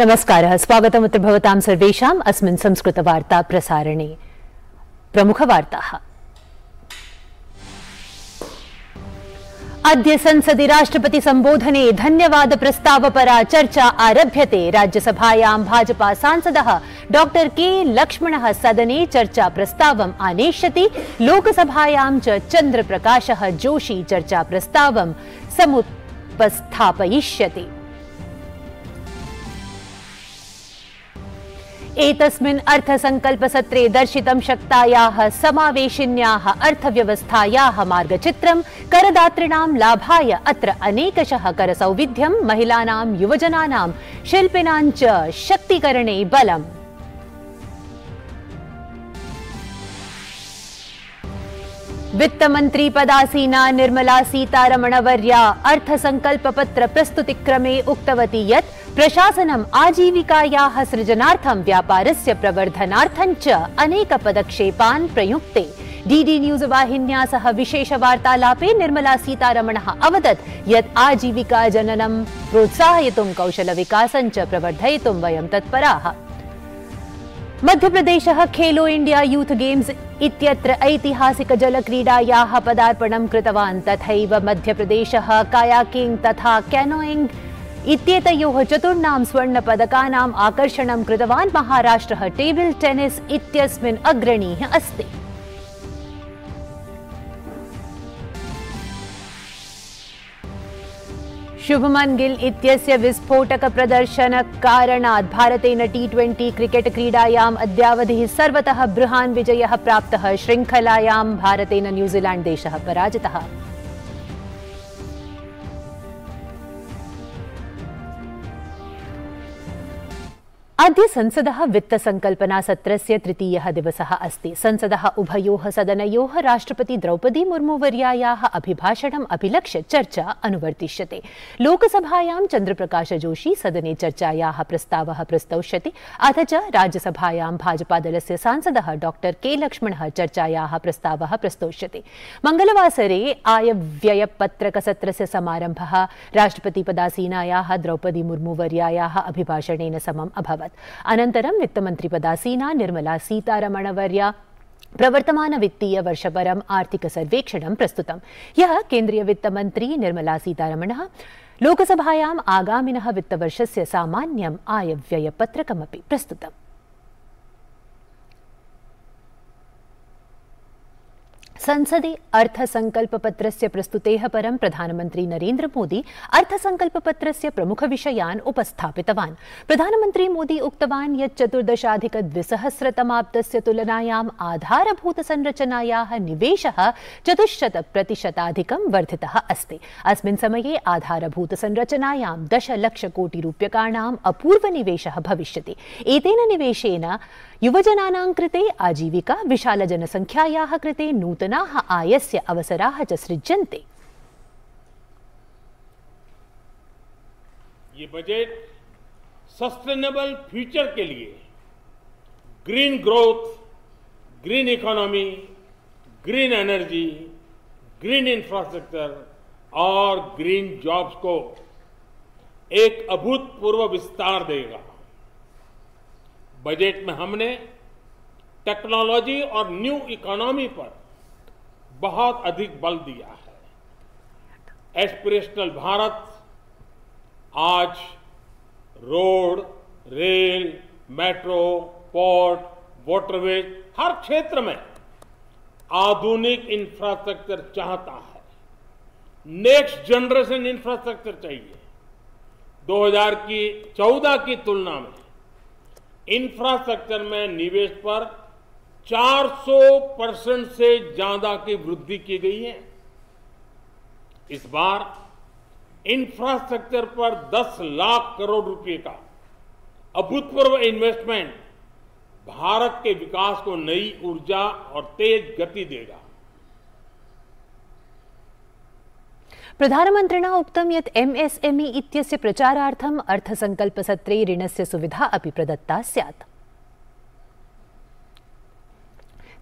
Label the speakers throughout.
Speaker 1: नमस्कार स्वागत भवतां प्रसारणे प्रमुख अद संसदि राष्ट्रपति संबोधने धन्यवाद प्रस्तावपरा चर्चा आरभ्यते राज्यसभा भाजपा सांसद डॉक्टर के लक्ष्मण सदने चर्चा प्रस्ताव आनेष्यति लोकसभा चंद्र प्रकाश जोशी चर्चा प्रस्ताव समुपस्थापयिष्यति एतस्मिन् अर्थसंकल्प सत्रे दर्शितं शक्तायाः समावेशिन्याः अर्थव्यवस्थायाः मार्गचित्रं करदातॄणां लाभाय अत्र अनेकशः करसौविध्यं महिलानां युवजनानां शिल्पिनां च शक्तिकरणे बलम् वित्त मंत्री पदासीना निर्मला सीतारमणवर्या पत्र प्रस्तुति क्रमे उक्तवती यत् प्रशासनम् आजीविकायाः सृजनार्थं व्यापारस्य प्रवर्धनार्थञ्च अनेक पदक्षेपान् प्रयुक्ते डीडी न्यूज वाहिन्या सह विशेष वार्तालापे निर्मला सीतारमण अवदत यत् आजीविका जननं प्रोत्साहयितुं कौशल विकासञ्च प्रवर्धयितुं वयं तत्परा मध्य प्रदेश खेलो इंडिया यूथ गेम्स इत्यत्र ऐतिहासिकजलक्रीडायाः पदार्पण कृतवान् तथैव प्रदेश कायाकिंग तथा केनोयिङ्ग् इत्येतयोः चतुर्णां स्वर्णपदकानाम् आकर्षणं कृतवान् महाराष्ट्रः टेबल टेनिस इत्यस्मिन् अग्रणीः अस्ति शुभमन गिल इत्यस्य कारण भारत टी ट्वेंटी क्रिकेट क्रीडायां अद्यावधि सर्वतः विजय प्राप्त श्रृंखलायां भारत न्यूजीलैंड देश पराजितः अद्य संकल्पना सत्र तृतीय दिवस अस्त संसद उभयो सदनयोः राष्ट्रपति द्रौपदी मुर्मुवर्यायाः अभिभाषण अभिलक्ष्य चर्चा चंद्र लोकसभायां जोशी सदने चर्चाया प्रस्ताव प्रस्तौष्यति अथ च राज्यसभायां से सांसद डॉक्टर के लक्ष्मणः आय व्यय पत्रक सत्र सरंभ राष्ट्रपति राष्ट्रपतिपदासीनायाः द्रौपदी मुर्मुवर्यायाः अभिभाषण समम् अभवत अभवत् अनन्तरं वित्तमन्त्रिपदासीना निर्मला सीतारमणवर्या आर्थिक सर्वेक्षणं प्रस्तुतं ह्यः निर्मला सीतारमणः लोकसभायाम् आगामिनः वित्तवर्षस्य सामान्यम् आयव्ययपत्रकमपि प्रस्तुतम् संसदि पत्र प्रस्तुते परं प्रधानमंत्री प्रधानमन्त्री पत्र प्रमुख विषयान उपस्थापितवान् प्रधानमंत्री मोदी उक्तवान् यत् संरचनाया निवेश आधारभूतसंरचनायाः निवेशः चतुश्शतप्रतिशताधिकं वर्धितः अस्ति अस्मिन् समये आधारभूतसंरचनायां अपूर्व अपूर्वनिवेशः भविष्यति एतेन निवेशेन युवजना आजीविका विशालजनसङ्ख्यायाः कृते नूतनाः आयस्य अवसराः च सृज्यन्ते
Speaker 2: ये बजट सस्टेनेबल फ्यूचर के लिए green growth green economy green energy green infrastructure और ग्रीन जॉब्स को एक अभूतपूर्व विस्तार देगा बजट में हमने टेक्नोलॉजी और न्यू इकोनॉमी पर बहुत अधिक बल दिया है एस्पिरेशनल भारत आज road rail metro port waterways हर क्षेत्र में आधुनिक इंफ्रास्ट्रक्चर चाहता है नेक्स्ट जनरेशन इंफ्रास्ट्रक्चर चाहिए 2014 की की तुलना में इंफ्रास्ट्रक्चर में निवेश पर 400 परसेंट से ज्यादा की वृद्धि की गई है इस बार इंफ्रास्ट्रक्चर पर 10 लाख करोड़ रुपए का अभूतपूर्व इन्वेस्टमेंट भारत के विकास को नई ऊर्जा और तेज गति देगा
Speaker 1: प्रधानमन्त्रिणा उक्तं यत् एम् एस् एम् ई इत्यस्य प्रचारार्थम् अर्थसङ्कल्पसत्रे ऋणस्य सुविधा अपि प्रदत्ता स्यात्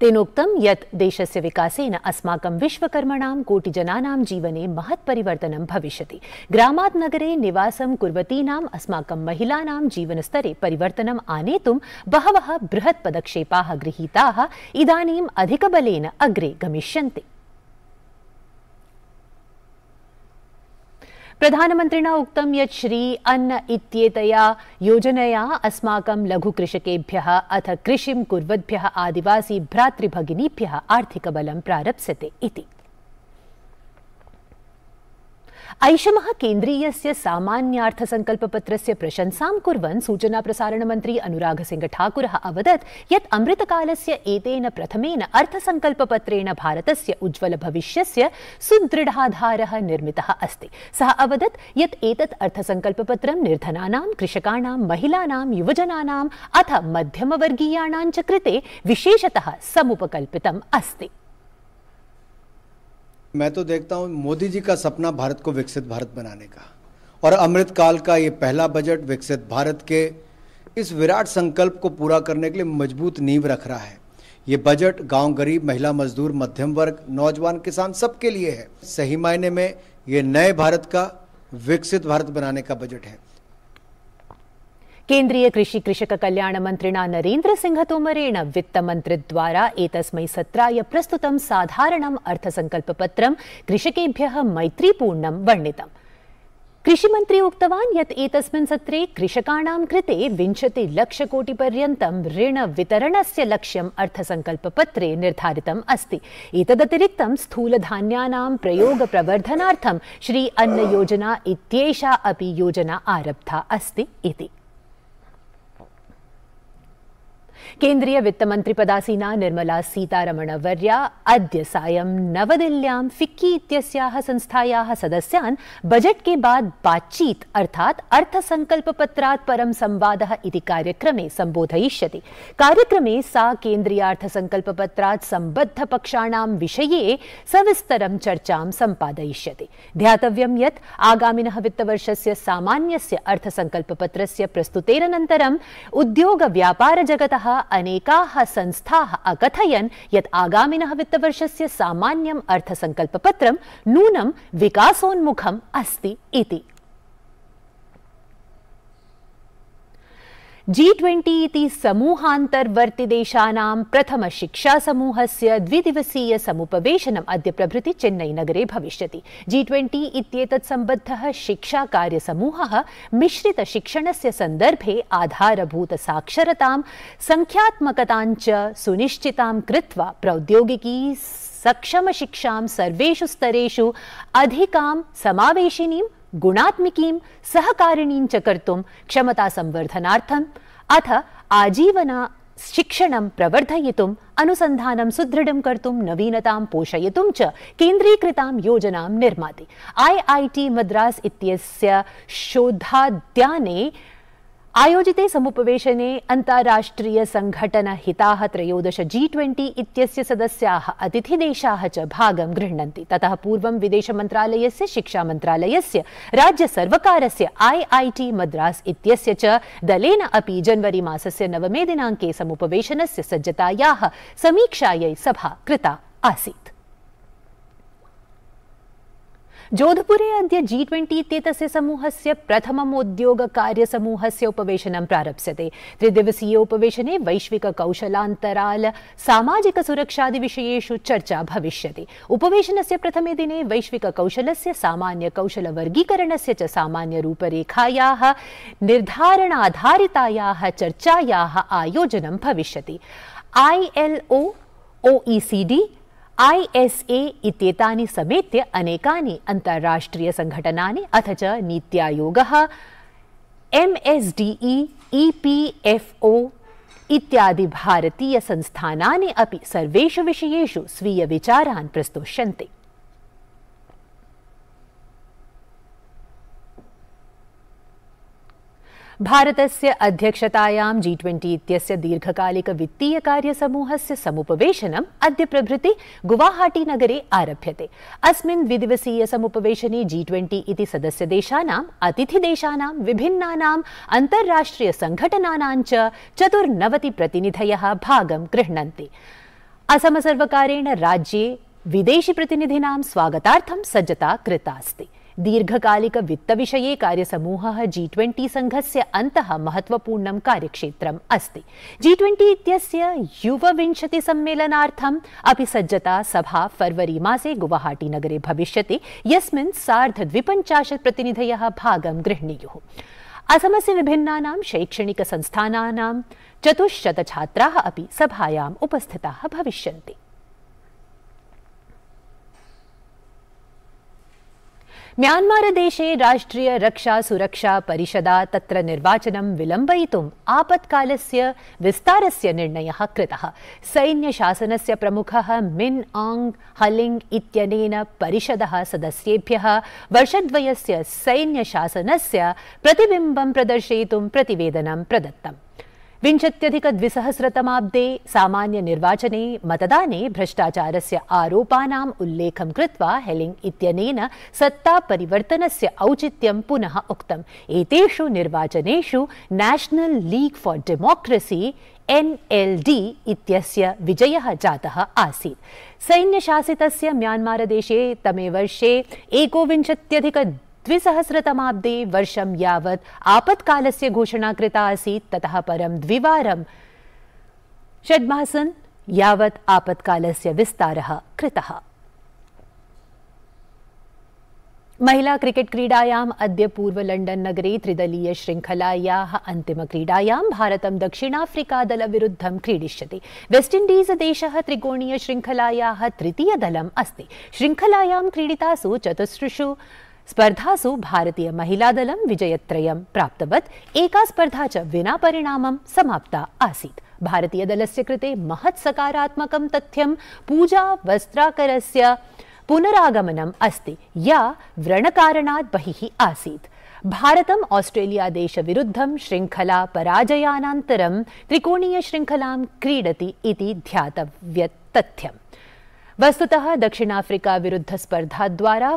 Speaker 1: तेनोक्तं यत् देशस्य विकासेन अस्माकं विश्वकर्मणां कोटिजनानां जीवने महत्परिवर्तनं भविष्यति ग्रामात् नगरे निवासं कुर्वतीनाम् अस्माकं महिलानां जीवनस्तरे परिवर्तनम् आनेतुं बहवः बृहत्पदक्षेपाः गृहीताः इदानीम् अधिकबलेन अग्रे गमिष्यन्ते प्रधानमन्त्रिणा उक्तं यत् श्री अन्न इत्येतया योजनया अस्माकं लघुकृषकेभ्यः अथ कृषिं कुर्वद्भ्यः आदिवासीभ्रातृभगिनीभ्यः आर्थिकबलं प्रारप्स्यते इति ऐषम केन्द्रीय प्रशंसा ऐषमः केन्द्रीयस्य सामान्यार्थसङ्कल्पपत्रस्य प्रशंसां कुर्वन् सूचनाप्रसारणमन्त्री अनुरागसिंहठाकुरः अवदत् यत् अमृतकालस्य एतेन भारत से उज्ज्वल भविष्य सुदृढ़ाधार निर्मित अस्त सह अवदत् यत् एतत् अर्थसङ्कल्पपत्रं निर्धनानां कृषकाणां महिलानां युवजनानाम् अथ मध्यम च कृते विशेषतः समुपकल अस्ति
Speaker 2: मैं तो देखता हूँ मोदी जी का सपना भारत को विकसित भारत बनाने का और अमृतकाल का ये पहला बजट विकसित भारत के इस विराट संकल्प को पूरा करने के लिए मजबूत नींव रख रहा है ये बजट गांव गरीब महिला मजदूर मध्यम वर्ग नौजवान किसान सबके लिए है सही मायने में ये नए भारत का विकसित भारत बनाने का बजट है
Speaker 1: केंद्रीय कृषि कृषक कल्याण मंत्रि नरेन्द्र सिंह तोमरेण वित्तमन्त्रिद्वारा एतस्मै सत्राय प्रस्तुतं साधारणम् अर्थसङ्कल्पपत्रं कृषकेभ्यः मैत्रीपूर्णं वर्णितम् कृषिमन्त्री उक्तवान् यत् एतस्मिन् सत्रे कृषकाणां कृते लक्ष्य ऋणवितरणस्य लक्ष्यम् निर्धारित निर्धारितम् स्थूल धान्या प्रयोग प्रवर्धनाथ श्री अन्न योजना अभी योजना आरब्धा अस्ति इति केन्द्रीय वित्तमन्त्रिपदासीना निर्मला सीतारमणवर्या अद्य सायं नवदिल्ल्यां फिक्की इत्यस्याः संस्थायाः सदस्यान् बजट के बाद बातचीत अर्थात् अर्थसङ्कल्पपत्रात् परं संवादः इति कार्यक्रमे सम्बोधयिष्यति कार्यक्रमे सा केन्द्रीयार्थसङ्कल्पपत्रात् सम्बद्धपक्षाणां विषये सविस्तरं चर्चां सम्पादयिष्यति ध्यातव्यं यत् आगामिनः वित्तवर्षस्य सामान्यस्य अर्थसङ्कल्पपत्रस्य प्रस्तुतेरनन्तरम् उद्योगव्यापारजगतः अनेका संस्था अकथयन यत् आगामिनः वित्तवर्षस्य से अर्थसङ्कल्पपत्रं नूनं नून विकासोन्मुखम इति जी ट्वेंटी प्रथम शिक्षा समूह से द्विदिवसीय समुपवेशनम अद्य प्रभृति चेन्नई नगरे भविष्य चेन्नैनगरे संबद्ध शिक्षा कार्य समूह मिश्रित शिक्षण से सन्दर्भे आधारभूत साक्षरता संख्यात्मकता सुनिश्चिता प्रौद्योगिकी शिक्षा सर्वेशु स्तरेशु अधिकां समावेशिनीं गुणात्मकीं सहकारिणीं च कर्तुं क्षमतासंवर्धनार्थम् अथ आजीवन शिक्षणं प्रवर्धयितुम् अनुसन्धानं सुदृढं कर्तुं नवीनतां पोषयितुं च केन्द्रीकृतां योजनां निर्माति आई ऐ टी मद्रास इत्यस्य शोधाद्याने आयोजिते समुपवेशने अन्ताराष्ट्रीयसङ्घटन हिताः त्रयोदश जी ट्वेण्टी इत्यस्य सदस्याः अतिथिदेशाः च भागं गृह्णन्ति ततः पूर्वं विदेशमन्त्रालयस्य शिक्षामन्त्रालयस्य राज्यसर्वकारस्य ऐ ऐ टी मद्रास् इत्यस्य च दलेन अपि जनवरी मासस्य नवमे दिनाङ्के समुपवेशनस्य सज्जतायाः समीक्षायै सभा कृता आसीत् जोधपुरे अद जी ट्वेण्टी इत्येतस्य समूहस्य प्रथममोद्योगकार्यसमूहस्य उपवेशनं प्रारप्स्यते सामाजिक सुरक्षा विषय चर्चा भविष्यति उपवेशनस्य प्रथमे दिने वैश्विक कौशल सामान्यकौशलवर्गीकरणस्य च सामान्यरूपरेखायाः निर्धारणाधारितायाः चर्चायाः आयोजनं भविष्यति I L O OECD ISA इत्येतानि समेत्य अनेकानि अन्ताराष्ट्रियसङ्घटनानि अथ च नीति एम एस एमएसडीई ईपीएफओ इत्यादि भारतीय संस्थानानि अपि सर्वेषु विषयेषु स्वीय विचारान् प्रस्तुष्यन्ते भारतस्य अध्यक्षतायां जी कार्य इत्यस्य से समुपवेशनम् अद्य प्रभृति गुवाहाटी नगरे आरभ्यते अस्मिन् द्विदिवसीयसमुपवेशने जी ट्वेण्टी इति अंतर्राष्ट्रीय अतिथिदेशानां विभिन्नानाम् प्रतिधय च गृह भागं गृह्णन्ति राज्य राज्ये विदेशीप्रतिनिधीनां स्वागतार्थं सज्जता कृता दीर्घकालिक वित्त दीर्घकालिकवित्तविषये कार्यसमूहः जी ट्वेण्टि सङ्घस्य अन्तः महत्त्वपूर्णं कार्यक्षेत्रम् अस्ति जी ट्वेण्टि इत्यस्य युवविंशतिसम्मेलनार्थम् सज्जता सभा फरवरी मासे गुवाहाटीनगरे भविष्यति यस्मिन् सार्धद्विपञ्चाशत् प्रतिनिधयः भागं गृह्णीयुः असमस्य विभिन्नानां शैक्षणिकसंस्थानानां चतुश्शतछात्राः अपि सभायाम् उपस्थिताः भविष्यन्ति राष्ट्रीय रक्षा म्यान्मारदेशे राष्ट्रियरक्षासुरक्षापरिषदा तत्र निर्वाचनं विलम्बयितुम् आपत्कालस्य विस्तारस्य निर्णयः कृतः सैन्यशासनस्य प्रमुखः मिन् आङ् हलिङ्ग् इत्यनेन परिषदः सदस्येभ्यः वर्षद्वयस्य से प्रतिबिंब प्रदर्शयितुं प्रतिवेदनं प्रदत्तम् विंशत्यधिकद्विसहस्रतमाब्दे निर्वाचने मतदाने भ्रष्टाचारस्य आरोपानाम् उल्लेखं कृत्वा हेलिङ्ग् इत्यनेन सत्तापरिवर्तनस्य औचित्यं पुनः उक्तम् एतेषु निर्वाचनेषु national league for democracy NLD इत्यस्य विजयः जातः आसीत् सैन्यशासितस्य म्यान्मारदेशे तमे वर्षे एकोविंशत्यधिक द्विसहस्रतमाब्दे वर्षं यावत् आपत्कालस्य घोषणा कृता आसीत् ततः परं द्विवारं षड्मासन् यावत् आपत्कालस्य विस्तारः कृतः महिला क्रिकेट क्रीडायाम् अद्य पूर्व लंडन नगरे त्रिदलीय शृङ्खलायाः भारत भारतं दल क्रीडिष्यति वेस्ट वेस्टइंडीज देशः त्रिकोणीय तृतीय तृतीयदलम् अस्ति शृङ्खलायां क्रीडितासु चतुसृषु स्पर्धासु भारतीय महिलादलं विजयत्रयं प्राप्तवत् एका स्पर्धा च विना परिणामं समाप्ता आसीत् भारतीयदलस्य कृते महत् सकारात्मकं तथ्यं पूजा वस्त्राकरस्य पुनरागमनम् अस्ति या व्रणकारणात् बहिः आसीत् भारतम् आस्ट्रेलियादेशविरुद्धं शृङ्खला पराजयानन्तरं त्रिकोणीयशृङ्खलां क्रीडति इति ध्यातव्यतथ्यम् वस्तुतः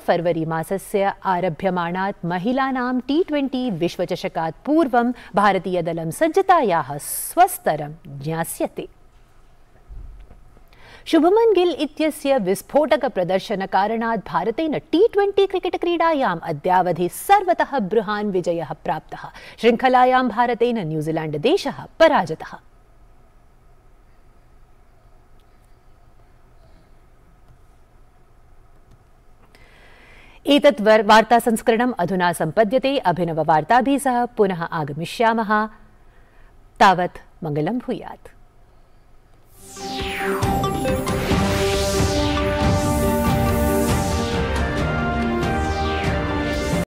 Speaker 1: फरवरी मसल आरभ्यमाणात् महिलानां टी ट्वेण्टी विश्वचषकात् पूर्वं भारतीयदलं सज्जतायाः स्वस्तरं ज्ञास्यते शुभमन गिल् इत्यस्य कारण भारतेन टी ट्वेंटी क्रिकेट क्रीडायाम् अद्यावधि सर्वतः बृहान् विजयः प्राप्तः भारत भारतेन देश पराजितः एतत् वार्तासंस्करणम् अधुना सम्पद्यते अभिनववार्ताभिः सह पुनः आगमिष्यामः तावत् मङ्गलं भूयात्